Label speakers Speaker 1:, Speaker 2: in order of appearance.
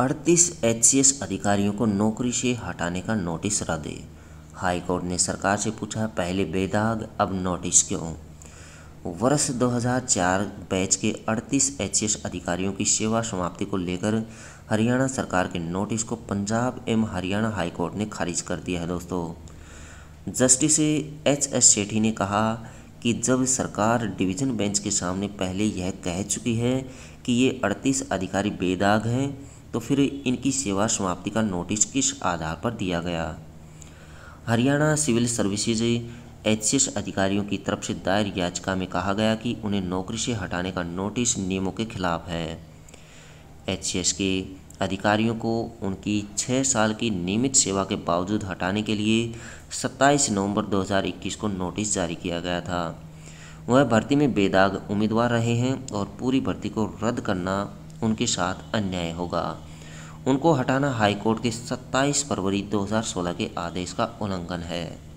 Speaker 1: अड़तीस एच अधिकारियों को नौकरी से हटाने का नोटिस रद्द हाईकोर्ट ने सरकार से पूछा पहले बेदाग अब नोटिस क्यों वर्ष 2004 बैच के 38 एच अधिकारियों की सेवा समाप्ति को लेकर हरियाणा सरकार के नोटिस को पंजाब एवं हरियाणा हाईकोर्ट ने खारिज कर दिया है दोस्तों जस्टिस एच एस सेठी ने कहा कि जब सरकार डिवीजन बेंच के सामने पहले यह कह चुकी है कि ये 38 अधिकारी बेदाग हैं तो फिर इनकी सेवा समाप्ति का नोटिस किस आधार पर दिया गया हरियाणा सिविल सर्विसेज एच अधिकारियों की तरफ से दायर याचिका में कहा गया कि उन्हें नौकरी से हटाने का नोटिस नियमों के खिलाफ है एच के अधिकारियों को उनकी छः साल की नियमित सेवा के बावजूद हटाने के लिए 27 नवंबर 2021 को नोटिस जारी किया गया था वह भर्ती में बेदाग उम्मीदवार रहे हैं और पूरी भर्ती को रद्द करना उनके साथ अन्याय होगा उनको हटाना हाईकोर्ट के 27 फरवरी 2016 के आदेश का उल्लंघन है